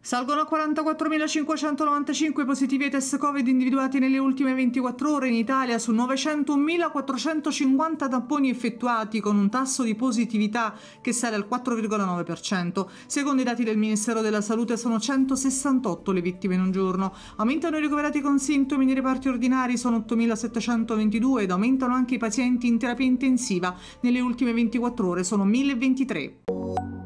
Salgono a 44.595 positivi ai test Covid individuati nelle ultime 24 ore in Italia su 901.450 tamponi effettuati con un tasso di positività che sale al 4,9%. Secondo i dati del Ministero della Salute sono 168 le vittime in un giorno. Aumentano i ricoverati con sintomi nei reparti ordinari, sono 8.722 ed aumentano anche i pazienti in terapia intensiva. Nelle ultime 24 ore sono 1.023.